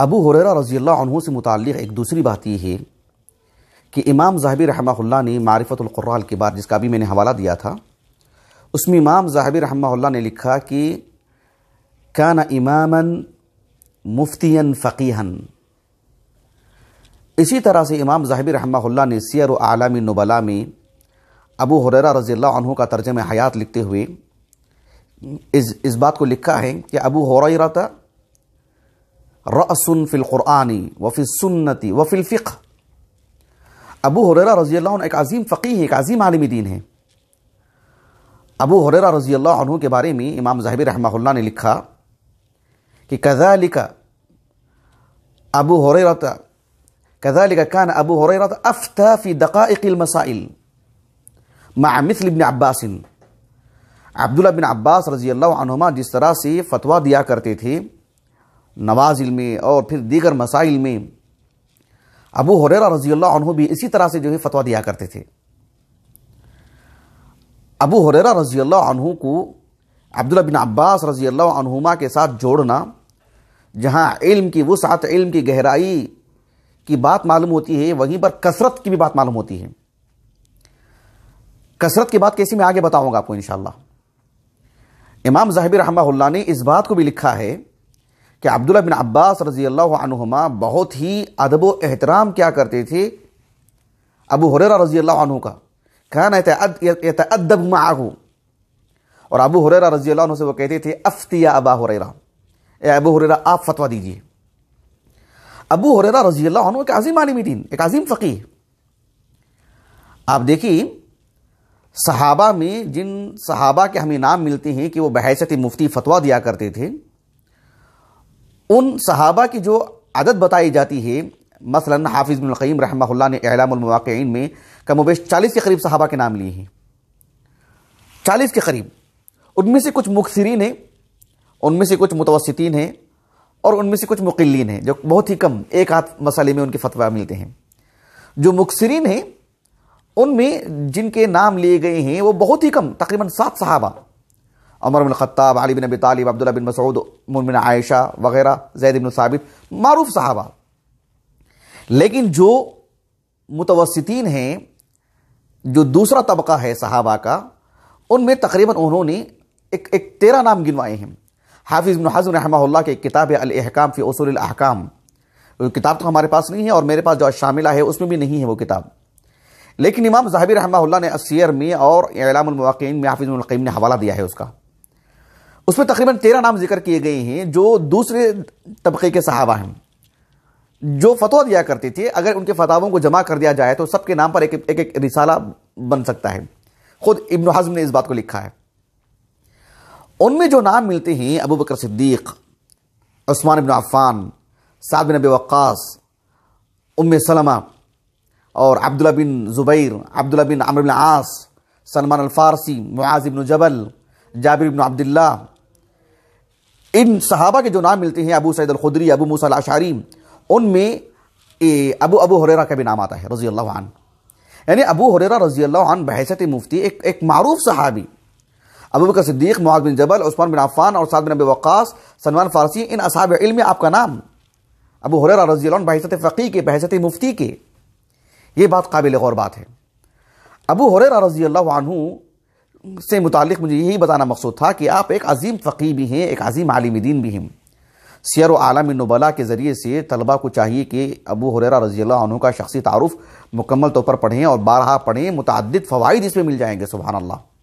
अबू हुररा रज़ी से मुतक़ एक दूसरी बात यह है कि इमाम जहबी रहमा ने मारफतुल्कुर्राल के बाद जिसका भी मैंने हवाला दिया था उसमें इमाम जहबी रहमा ने लिखा कि कान इमामन मुफ्तियन फ़कीहन इसी तरह से इमाम जहबी रहमा ने सैर आलामी नबला में अबू हुररा रज़ी का तर्जम हयात लिखते हुए इस इस बात को लिखा है कि अबू हुररा رأس في القرآن وفي السنة وفي الفقه ابو هريرة رضي الله عنه ایک عظیم فقیح ایک عظیم عالم دین ہے ابو هريرة رضي الله عنه کے بارے میں امام زہبی رحمه الله نے لکھا کہ كذلك ابو هريرة كذلك كان ابو هريرة افتى في دقائق المسائل مع مثل ابن عباس عبد الله بن عباس رضي الله عنهما جس طرح سے فتوہ دیا کرتے تھے नवाजिल में और फिर दीगर मसाइल में अबू हुररा रजी अल्लाह भी इसी तरह से जो है फतवा दिया करते थे अबू हुररा रजी अल्लाह को अब्दुल्ला बिन अब्बास रजी अल्लाह के साथ जोड़ना जहाँ इल्म की वसात इल्म की गहराई की बात मालूम होती है वहीं पर कसरत की भी बात मालूम होती है कसरत की बात कैसी मैं आगे बताऊंगा आपको इन इमाम जाहिब रहमा ने इस बात को भी लिखा है कि अब्दुल्ला बिन अब्बास रजी अल्लाह बहुत ही अदब एहतराम क्या करते थे अबू हुररा रजी अल्लाह का खान माहू और अबू हुररा रजी अल्लाह से वो कहते थे अफ्तिया अबा हुररा ए अबू हुररा आप फतवा दीजिए अबू हुररा रजी अल्लाह एक अजीम आलिम दीन एक आज़ीम फ़कीर आप देखिए सहाबा में जिन सहाबा के हमें नाम मिलते हैं कि वो बहसत मुफ्ती फतवा दिया करते थे उन सहाबा की जो आदत बताई जाती है मसलन हाफिज़ बिनक़ीम रहमल्ला ने एलामवाक़ीन में कमोबेश चालीस के करीब सहाबा के नाम लिए हैं चालीस के करीब उनमें से कुछ मुखसरीन हैं उनमें से कुछ मुतवसतिन हैं और उनमें से कुछ मुकिलीन हैं जो बहुत ही कम एक आध मसाले में उनके फतवा मिलते हैं जो मुखसरीन हैं उनमें जिनके नाम लिए गए हैं वो बहुत ही कम तकरीबन सात सहाबा अमर बिन ख़त्ताब अली बिन अबी तालिब अब्दुल्ला बिन मसूद मुमिन आयशा वगैरह जैद बिन साबित मारूफ साहबा लेकिन जो मुतवसतिन हैं जो दूसरा तबका है साहबा का उनमें तकरीबन उन्होंने एक एक तेरह नाम गिनवाए हैं हाफिज़ बिन हज़म रहमा की किताब है अलहकाम फ़ी असूल अहकाम किताब तो हमारे पास नहीं है और मेरे पास जो शामिला है उसमें भी नहीं है वो किताब लेकिन इमाम जहाबी रहमा ने असियर में और इलामवाकिन में हाफिज़ ने हवाला दिया है उसका उसमें तकरीबन तेरह नाम जिक्र किए गए हैं जो दूसरे तबके के सहाबा हैं जो फतवा दिया करते थे अगर उनके फतावों को जमा कर दिया जाए तो सबके नाम पर एक एक, एक रिसाला बन सकता है खुद इब्न हजम ने इस बात को लिखा है उनमें जो नाम मिलते हैं Abu Bakr Siddiq Usman ibn Affan Saad bin Waqqas Umm Salama और अब्दुल्ला बिन ज़ुबैर अब्दुल्ला बिन अमर बिन आस सलमान अल फारसी मुआज़ इबन जबल जाबिर इब्न अब्दुल्ला इन सहाबा के जो नाम मिलते हैं अबू सैद अलखुदरी अबू मूसा अशारी उनमें अबू अबू हुरेरा का भी नाम आता है रजी अल्लाह यानी अबू हुरेरा रजी अल्लाह बहसत मुफ्ती एक एक मरूफ सहाबी अबू का सिद्दीक मुआज बिन जबल उस्मान बिन अफ़ान और साद बिन अबी वक़ास सलमान फ़ारसी इन असाब इल्म में आपका नाम अबू हुरेरा रजी बहसत फ़की के बहसत मुफ्ती के ये बात काबिल गौर बात है अबू हुरेरा रजी अल्लाह से मुतक मुझे यही बताना मकसूद था कि आप एक अजीम फ़कीर भी हैं एक अजीम आलिम दीन भी हैं सैर आलम नबला के ज़रिए से तलबा को चाहिए कि अबू हुररा रजी अल्लाह का शख्सी तारफ़ मुकम्मल तौर पर पढ़ें और बारहा पढ़ें मुतद फ़वाद इसमें मिल जाएंगे सुबहानल्ला